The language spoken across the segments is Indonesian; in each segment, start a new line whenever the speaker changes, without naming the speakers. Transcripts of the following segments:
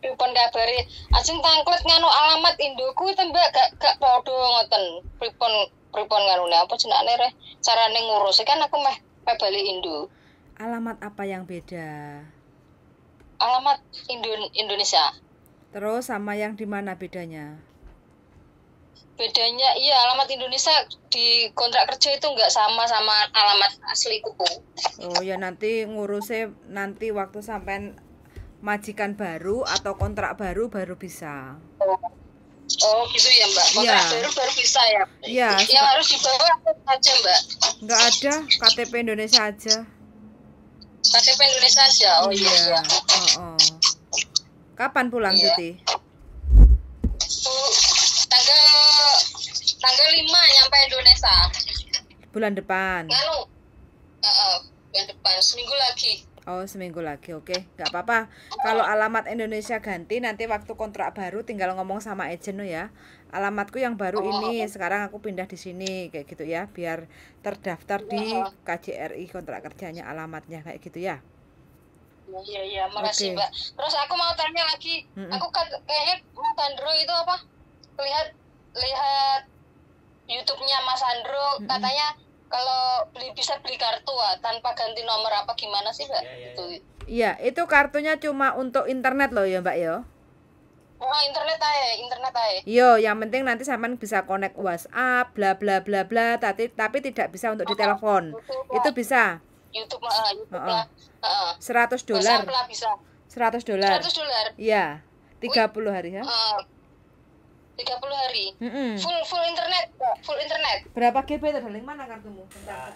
dipun kabari ajeng tangklet nganu alamat indoku tembak gak gak podo ngoten pripun pripun ne apa jenenge reh carane ngurus kan aku meh meh bali indo
alamat apa yang beda
alamat Indo Indonesia
terus sama yang di mana bedanya
bedanya iya alamat Indonesia di kontrak kerja itu nggak sama sama alamat asli
kuku oh ya nanti ngurusnya nanti waktu sampai majikan baru atau kontrak baru baru bisa. Oh
oh gitu ya mbak, kontrak ya. baru baru bisa ya. Iya. Yang harus dibawa apa saja mbak?
Enggak ada, KTP Indonesia aja.
KTP Indonesia aja, oh iya. iya.
Oh, oh. Kapan pulang iya. cuti?
Tanggal tanggal 5 nyampe Indonesia.
Bulan depan. Nganu,
uh, uh, bulan depan seminggu lagi.
Oh seminggu lagi oke okay. nggak apa-apa kalau alamat Indonesia ganti nanti waktu kontrak baru tinggal ngomong sama agent ya alamatku yang baru oh, ini sekarang aku pindah di sini kayak gitu ya biar terdaftar di iya, iya. KJRI kontrak kerjanya alamatnya kayak gitu ya
Iya iya makasih okay. mbak terus aku mau tanya lagi mm -mm. aku kan kayaknya Mas Andro itu apa lihat lihat YouTube-nya Mas Andro mm -mm. katanya kalau beli bisa beli kartu ah, tanpa ganti nomor apa gimana sih mbak? Iya, yeah, yeah, itu iya.
iya, itu kartunya cuma untuk internet loh ya mbak yo. Ya?
Oh, internet aja, internet aja. Yo,
iya, yang penting nanti saman bisa connect WhatsApp, bla bla bla bla, tapi tapi tidak bisa untuk oh, telepon. telepon. itu oh. bisa.
YouTube ah, lah, YouTube lah.
Seratus dolar. Seratus dolar. Seratus dolar. Iya, tiga puluh hari ya. Uh, 30 hari. Mm -hmm. Full full internet, full internet. Berapa GB terdaling mana kartumu? Bentar.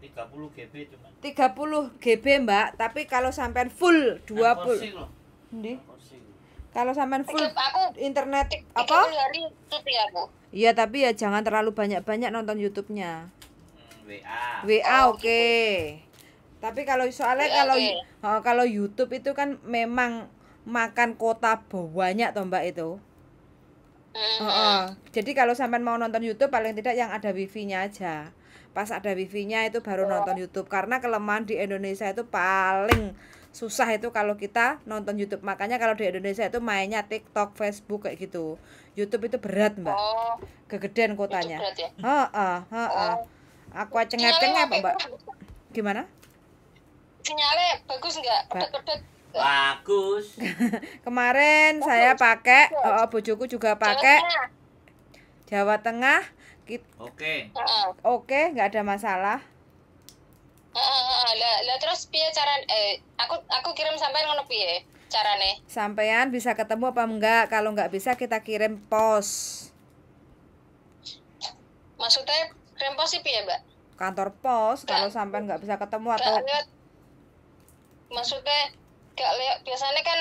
30 GB cuman. 30 GB, Mbak, tapi kalau sampean full 20. Endi? Kalau sampean full aku, internet 30 apa? 30 hari
tutup ya, Bu.
Iya, tapi ya jangan terlalu banyak-banyak nonton YouTube-nya. Hmm, WA. WA oh, oke. Okay. Gitu. Tapi kalau soalnya WA, kalau okay. Oh, kalau YouTube itu kan memang makan kota banyak toh Mbak itu. Uh -uh. Jadi kalau sampean mau nonton YouTube paling tidak yang ada wifi-nya aja. Pas ada wifi-nya itu baru oh. nonton YouTube karena kelemahan di Indonesia itu paling susah itu kalau kita nonton YouTube. Makanya kalau di Indonesia itu mainnya TikTok, Facebook kayak gitu. YouTube itu berat, Mbak. Oh. Kegedean kotanya. Ya? Heeh, ya? heeh. oh. Aku cengeng-cengeng cengep Mbak. Gimana?
Sinyalnya bagus nggak? pedet
bagus kemarin bagus. saya pakai oh, oh bojoku juga pakai Jawa Tengah oke oke okay. oke okay, nggak ada masalah
lah lah terus piye cara eh aku aku kirim sampai ngono piye carane
sampean bisa ketemu apa enggak kalau nggak bisa kita kirim pos
maksudnya kirim pos sih piye mbak
kantor pos kalau sampean nggak bisa ketemu atau
maksudnya gak lewat biasanya kan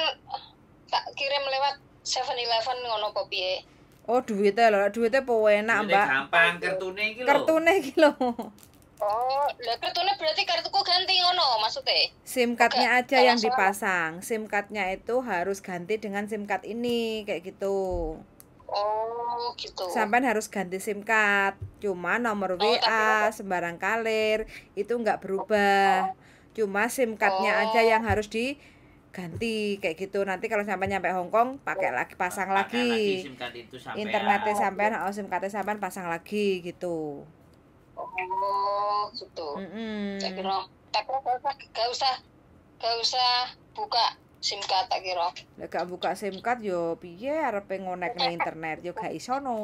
tak kirim lewat Seven eleven ngono kopi ya.
Oh, duitnya lo duitnya apa enak, Mbak? Gampang kartu nih kilo. Kartu nih kilo.
Oh, lah kartune berarti kartuku ganti ngono maksudnya?
SIM cardnya aja yang dipasang. SIM cardnya itu harus ganti dengan SIM card ini kayak gitu. Oh, gitu. Sampai harus ganti SIM card. Cuma nomor oh, WA sembarang kalir itu nggak berubah. Oh. Cuma SIM cardnya oh. aja yang harus di ganti kayak gitu nanti kalau sampai nyampe Hongkong pakai lagi pasang Pake lagi,
lagi internetnya ya. sampean
oh SIM cardnya sampean pasang lagi gitu
oh gitu mm -hmm. tak kira tak kira gak usah gak usah buka SIM card tak kira lah
gak buka SIM card yo piye arep ngonek nih internet yo gak iso no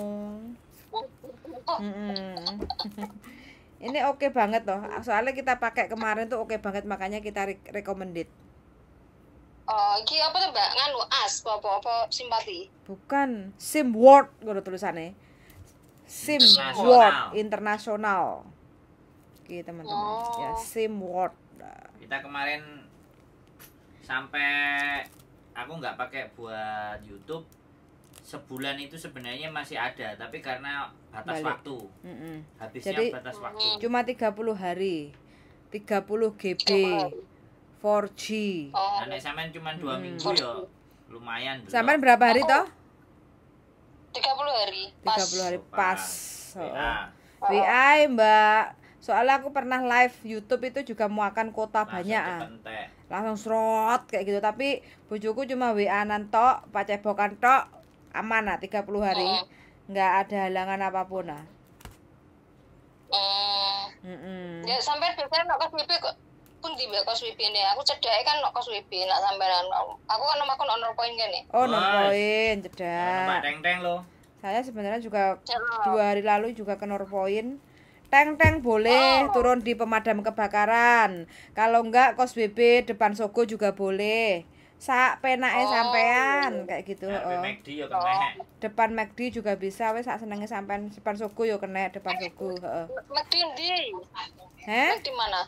mm -hmm. ini oke okay banget loh soalnya kita pakai kemarin tuh oke okay banget makanya kita re recommended
Oh, iki apa tuh Mbak? Nganu as apa apa simpati?
Bukan, sim word gue tulisannya. Sim word internasional. Oke, teman-teman. Oh. Ya, sim word. Kita kemarin sampai aku nggak pakai buat YouTube sebulan itu sebenarnya masih ada tapi karena batas Balik. waktu mm -mm. habisnya Jadi, batas waktu cuma 30 hari 30 GB 4G. Oh. Nah, sampean cuma dua hmm. minggu ya. Lumayan belum. Sampean berapa hari toh?
30 hari.
Pas. 30 hari pas. Oh, Oh. Mbak Soalnya aku pernah live YouTube itu juga muakan kota langsung banyak. ah. Langsung serot kayak gitu, tapi bojoku cuma WA-an tok, pacebokan tok, aman lah 30 hari. Oh. ada halangan apapun lah.
Oh.
Mm -mm. Ya
sampai biasanya kok pun tiba kos wipin ya. aku cedek kan kos wipin, nak sampean anu. aku kan nomor honor point gini.
oh honor point cedek Nama teng teng lo saya sebenarnya juga Cero. dua hari lalu juga ke honor point Teng teng boleh oh. turun di pemadam kebakaran. Kalau enggak kos BB depan Sogo juga boleh. Sak penake oh. sampean kayak gitu. Nah, oh. Depan McD juga bisa wes sak senenge sampean depan Sogo yuk kena depan Sogo, heeh.
McD ndi? Heh? McD mana?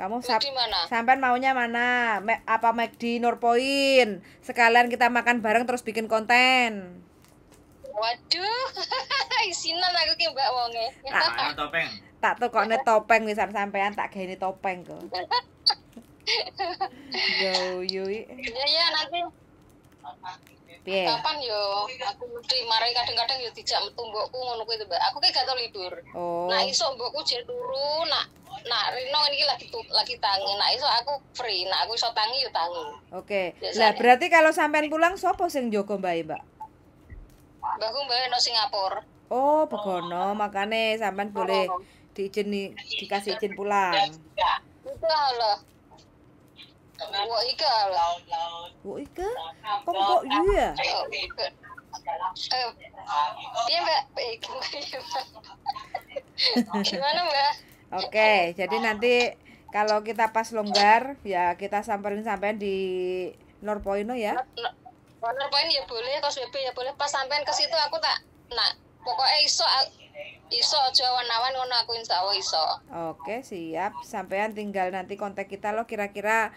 Kamu sap mana? sampean maunya mana? Me apa McD Norpoint Sekalian kita makan bareng terus bikin konten.
Waduh, isinan aku kayak Mbak wonge. Tak
topeng. Tak tuh tukokne topeng bisa sampean tak gini topeng kok. yo yo. Ya
ya nanti. Kapan Kapan yo aku mesti mari kadang-kadang yo tidak metu mbokku ngono kuwi Mbak. Aku kayak gatel tidur. Oh. Nah iso mbokku jek turu, nak nah Rino ini lagi lagi tangi nah iso aku free nah aku iso tangi yuk tangi
oke okay. Biasanya. nah berarti kalau sampean pulang sopo sing joko e, mbak mbak
mbakku mbak e, no Singapura
oh begono oh. makane sampean oh. boleh diizin dikasih izin pulang itu
lah Wo ika lah. Wo ika? Kok kok iya? Oh, eh, iya mbak, iya,
gimana mbak? Oke, jadi nanti kalau kita pas longgar ya kita samperin sampean di Norpoino ya.
Norpoino ya boleh, KSBB ya boleh. Pas sampean ke situ aku tak nak pokoknya iso iso aja awan ngono aku insya Allah iso.
Oke, siap. Sampean tinggal nanti kontak kita loh kira-kira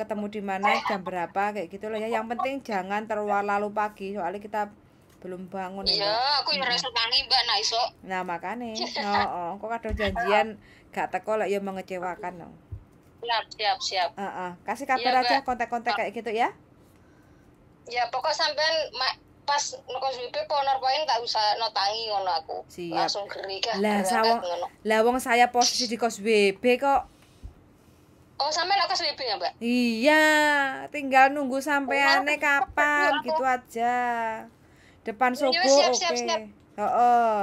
ketemu di mana jam berapa kayak gitu loh ya. Yang penting jangan terlalu pagi soalnya kita belum bangun ya, iya aku yang rasa
mani mbak nah iso
nah makanya oh, oh. kok ada janjian gak teko lah ya mengecewakan no.
siap siap siap uh
-uh. kasih iya, kabar ya, aja kontak-kontak kayak gitu ya
ya pokok sampean pas nukus BP ponor poin tak usah notangi ngono aku siap. langsung kerja. lah sawang
lah wong saya posisi di kos BP kok
Oh, sampai lah kos WB ya, Mbak?
Iya, tinggal nunggu sampeannya oh, kapan gitu aja depan iya, sogo oke okay. Heeh.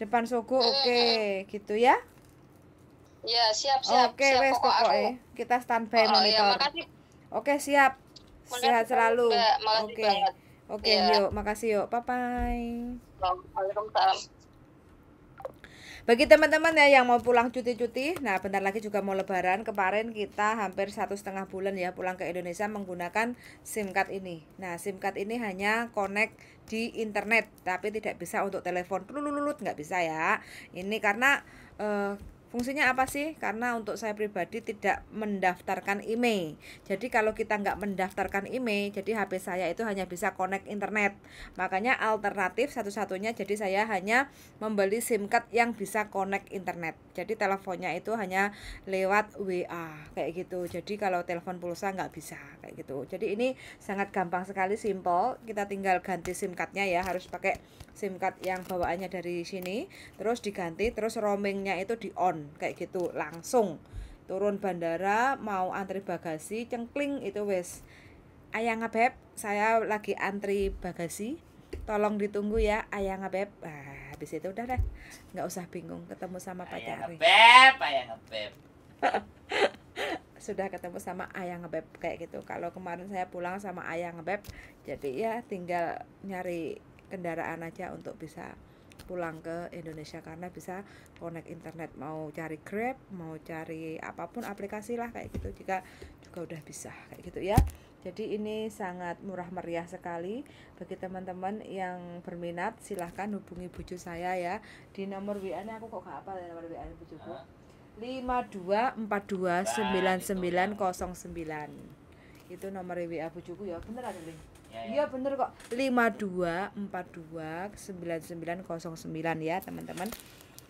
depan sogo oke okay. gitu ya
ya siap siap oke okay, wes pokoknya aku...
kita standby oh, monitor ya, oke siap makasih sehat selalu oke oke okay. okay, ya. yuk makasih yuk bye bye
Waalaikumsalam
bagi teman-teman ya yang mau pulang cuti-cuti, nah bentar lagi juga mau lebaran. Kemarin kita hampir satu setengah bulan ya pulang ke Indonesia menggunakan SIM card ini. Nah SIM card ini hanya connect di internet, tapi tidak bisa untuk telepon. Lulut nggak bisa ya. Ini karena uh, Fungsinya apa sih? Karena untuk saya pribadi tidak mendaftarkan IMEI. Jadi kalau kita nggak mendaftarkan IMEI, jadi HP saya itu hanya bisa connect internet. Makanya alternatif satu-satunya jadi saya hanya membeli SIM card yang bisa connect internet. Jadi teleponnya itu hanya lewat WA kayak gitu. Jadi kalau telepon pulsa nggak bisa kayak gitu. Jadi ini sangat gampang sekali, simple. Kita tinggal ganti SIM cardnya ya, harus pakai SIM card yang bawaannya dari sini. Terus diganti, terus roamingnya itu di on down kayak gitu langsung turun bandara mau antri bagasi cengkling itu wes ayah ngabeb saya lagi antri bagasi tolong ditunggu ya ayah ngabeb ah, habis itu udah deh nggak usah bingung ketemu sama pak ayah ngebeb ayah ngebeb sudah ketemu sama ayah ngebeb kayak gitu kalau kemarin saya pulang sama ayah ngebeb jadi ya tinggal nyari kendaraan aja untuk bisa pulang ke Indonesia karena bisa connect internet mau cari Grab mau cari apapun aplikasi lah kayak gitu jika juga udah bisa kayak gitu ya jadi ini sangat murah meriah sekali bagi teman-teman yang berminat silahkan hubungi buju saya ya di nomor WA nya aku kok gak apa ya nomor WA nya sembilan sembilan itu nomor WA bujuku ya bener ada link Iya ya, bener kok 52429909 ya teman-teman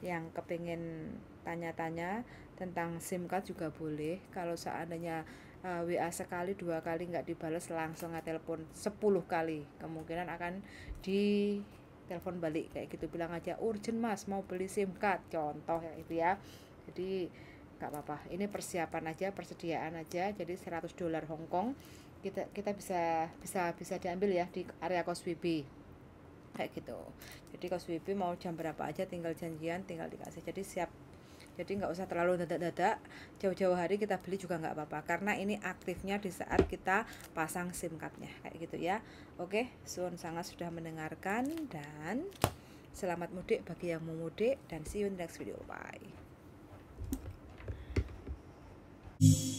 yang kepingin tanya-tanya tentang SIM card juga boleh kalau seandainya uh, eh, WA sekali dua kali nggak dibalas langsung telepon 10 kali kemungkinan akan di telepon balik kayak gitu bilang aja urgent mas mau beli SIM card contoh ya itu ya jadi nggak apa-apa ini persiapan aja persediaan aja jadi 100 dolar Hong Kong kita kita bisa bisa bisa diambil ya di area kos WB kayak gitu jadi kos WB mau jam berapa aja tinggal janjian tinggal dikasih jadi siap jadi nggak usah terlalu dadak-dadak jauh-jauh hari kita beli juga nggak apa-apa karena ini aktifnya di saat kita pasang SIM cardnya kayak gitu ya oke Sun sangat sudah mendengarkan dan selamat mudik bagi yang mau mudik dan see you in the next video bye